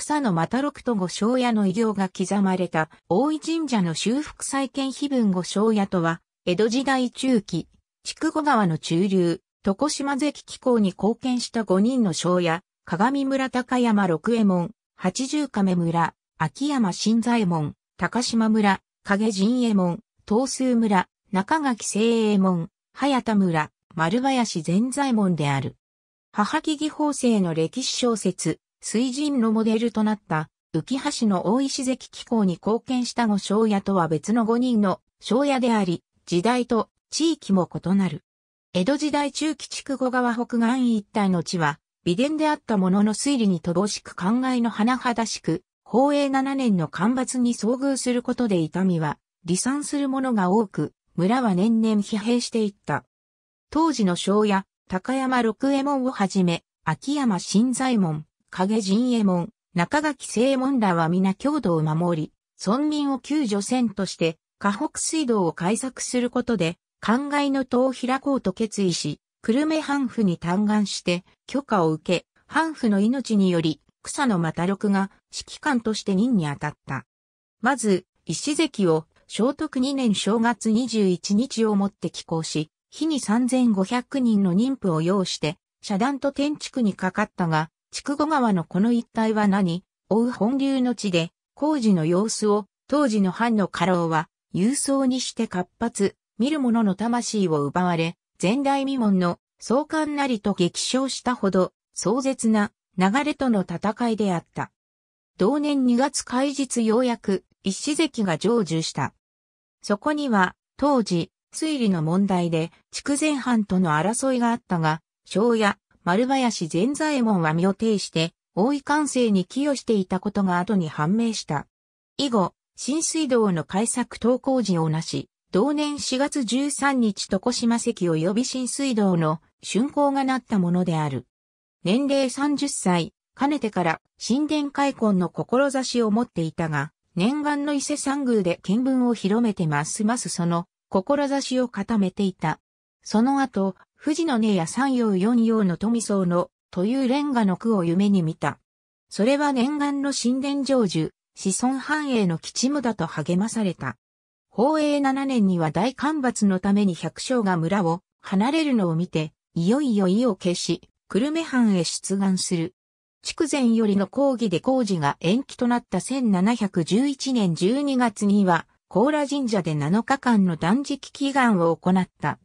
草の又六と五章屋の異業が刻まれた大井神社の修復再建碑文五章屋とは、江戸時代中期、筑後川の中流、床島関機構に貢献した五人の章屋、鏡村高山六右衛門、八十亀村、秋山新左衛門、高島村、影陣右衛門、東数村、中垣清右衛門、早田村、丸林全左衛門である。母木義法生の歴史小説、水神のモデルとなった浮橋の大石関機構に貢献した五庄屋とは別の五人の庄屋であり、時代と地域も異なる。江戸時代中期筑後川北岸一帯の地は、美伝であったものの推理に乏しく考えの甚だしく、宝永七年の干ばつに遭遇することで痛みは、離散するものが多く、村は年々疲弊していった。当時の庄屋、高山六右衛門をはじめ、秋山新左衛門、影陣衛門、中垣正門らは皆郷土を守り、村民を救助船として、河北水道を開削することで、灌漑の塔を開こうと決意し、久留米藩府に嘆願して、許可を受け、藩府の命により、草野又六が指揮官として任に当たった。まず、石関を、聖徳2年正月21日をもって寄港し、日に3500人の妊婦を要して、遮断と天地区にかかったが、筑後川のこの一帯は何、追う本流の地で、工事の様子を、当時の藩の家老は、勇壮にして活発、見る者の魂を奪われ、前代未聞の、壮観なりと激勝したほど、壮絶な、流れとの戦いであった。同年2月開日ようやく、一関が成就した。そこには、当時、推理の問題で、筑前藩との争いがあったが、庄屋、丸林善左衛門は身を挺して、大井関西に寄与していたことが後に判明した。以後、新水道の開作投稿時をなし、同年4月13日床島関及び新水道の竣工がなったものである。年齢30歳、かねてから神殿開墾の志を持っていたが、念願の伊勢三宮で見聞を広めてますますその志を固めていた。その後、藤野根や三葉四葉の富僧の、というレンガの句を夢に見た。それは念願の神殿成就、子孫繁栄の吉地無だと励まされた。宝永七年には大干ばつのために百姓が村を離れるのを見て、いよいよ意を消し、久留米藩へ出願する。筑前よりの抗議で工事が延期となった1711年12月には、高良神社で7日間の断食祈願を行った。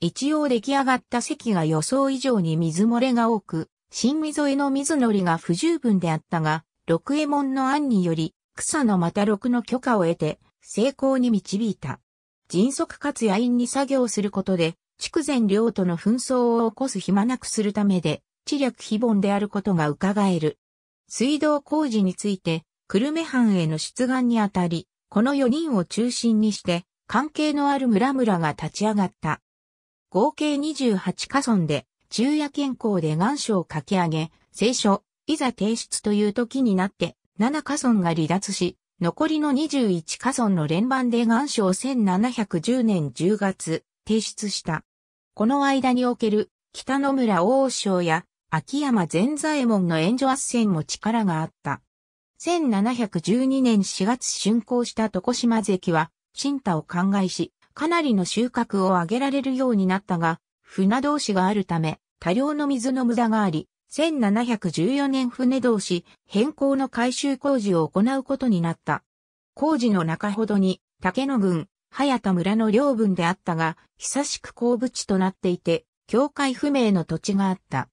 一応出来上がった席が予想以上に水漏れが多く、新溝への水のりが不十分であったが、六右衛門の案により、草のまた六の許可を得て、成功に導いた。迅速かつ野因に作業することで、筑前領との紛争を起こす暇なくするためで、知略非凡であることが伺える。水道工事について、久留米藩への出願にあたり、この四人を中心にして、関係のある村々が立ち上がった。合計28カ村で、昼夜健康で願書を書き上げ、聖書、いざ提出という時になって、7カ村が離脱し、残りの21カ村の連番で願書を1710年10月、提出した。この間における、北野村王将や、秋山善左衛門の援助圧戦も力があった。1712年4月竣工した床島関は、新田を考えし、かなりの収穫を上げられるようになったが、船同士があるため、多量の水の無駄があり、1714年船同士変更の改修工事を行うことになった。工事の中ほどに、竹野郡、早田村の領分であったが、久しく工部地となっていて、境界不明の土地があった。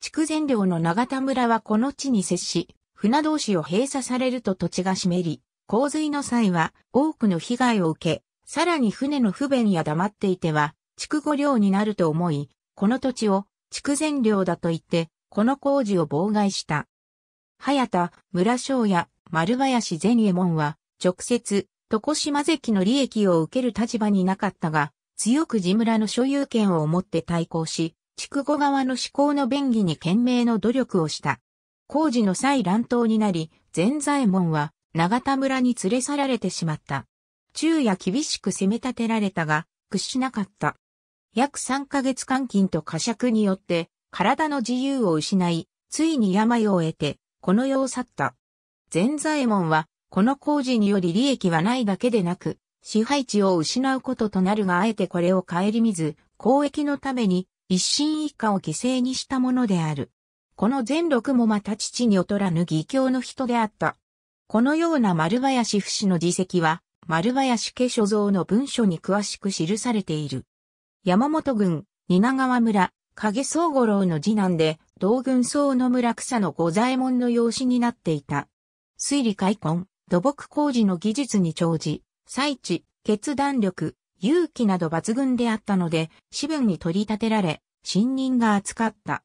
筑前領の長田村はこの地に接し、船同士を閉鎖されると土地が湿り、洪水の際は多くの被害を受け、さらに船の不便や黙っていては、筑後領になると思い、この土地を筑前領だと言って、この工事を妨害した。早田、村庄や丸林善右衛門は、直接、床島関の利益を受ける立場になかったが、強く地村の所有権を持って対抗し、筑後側の思考の便宜に懸命の努力をした。工事の際乱闘になり、善左衛門は長田村に連れ去られてしまった。昼夜厳しく攻め立てられたが、屈しなかった。約3ヶ月監禁と過酌によって、体の自由を失い、ついに病を得て、この世を去った。全左衛門は、この工事により利益はないだけでなく、支配地を失うこととなるがあえてこれを顧みず、公益のために一進一家を犠牲にしたものである。この全六もまた父に劣らぬ義教の人であった。このような丸林不死の自責は、丸林家所蔵の文書に詳しく記されている。山本郡、蜷川村、影宗五郎の次男で、道軍宗の村草の御左衛門の養子になっていた。水利開墾、土木工事の技術に長寿、採地、決断力、勇気など抜群であったので、私文に取り立てられ、信任が扱った。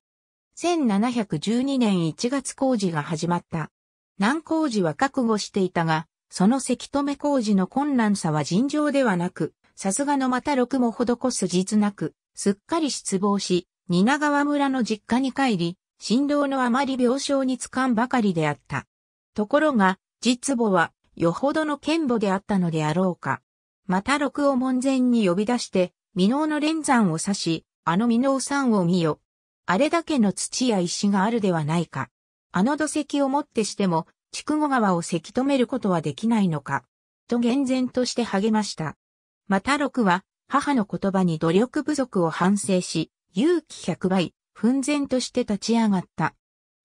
1712年1月工事が始まった。南工事は覚悟していたが、そのせき止め工事の困難さは尋常ではなく、さすがのまた六も施す実なく、すっかり失望し、蜷川村の実家に帰り、振動のあまり病床につかんばかりであった。ところが、実母は、よほどの剣母であったのであろうか。また六を門前に呼び出して、未濃の連山を指し、あの未濃さんを見よ。あれだけの土や石があるではないか。あの土石をもってしても、筑後川をせき止めることはできないのか、と厳然として励ました。また六は、母の言葉に努力不足を反省し、勇気百倍、奮然として立ち上がった。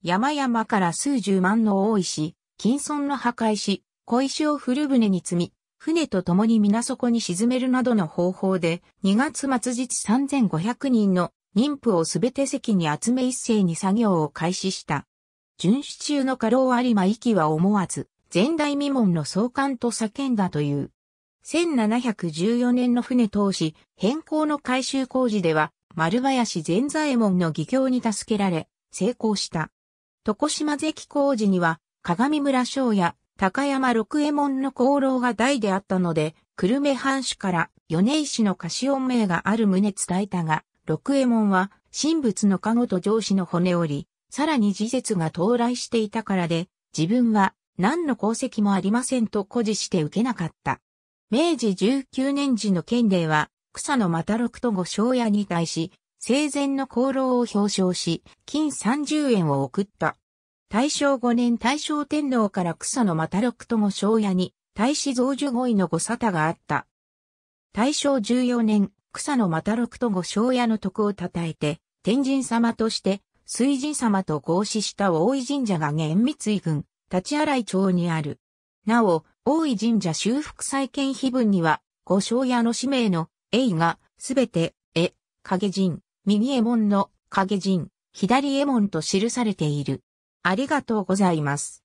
山々から数十万の多いし、金村の破壊し、小石を古船に積み、船と共に港底に沈めるなどの方法で、2月末日3500人の妊婦をすべて席に集め一斉に作業を開始した。巡視中の過労有馬息は思わず、前代未聞の創刊と叫んだという。1714年の船通し、変更の改修工事では、丸林善左衛門の義教に助けられ、成功した。床島関工事には、鏡村省や高山六右衛門の功労が大であったので、久留米藩主から米石の貸子音名がある旨伝えたが、六右衛門は、神仏の加護と上司の骨折り、さらに事実が到来していたからで、自分は何の功績もありませんと誇示して受けなかった。明治19年時の県令は、草野又六と五昭屋に対し、生前の功労を表彰し、金30円を送った。大正5年大正天皇から草野又六と五昭屋に、大使増寿後位の御沙汰があった。大正14年、草野又六と五昭屋の徳を称えて、天神様として水神様と合祀した大井神社が厳密井郡、立ち洗町にある。なお、大井神社修復再建碑文には、五章屋の氏名の、えいが、すべて、え、影人、右衛門の、影人、左衛門と記されている。ありがとうございます。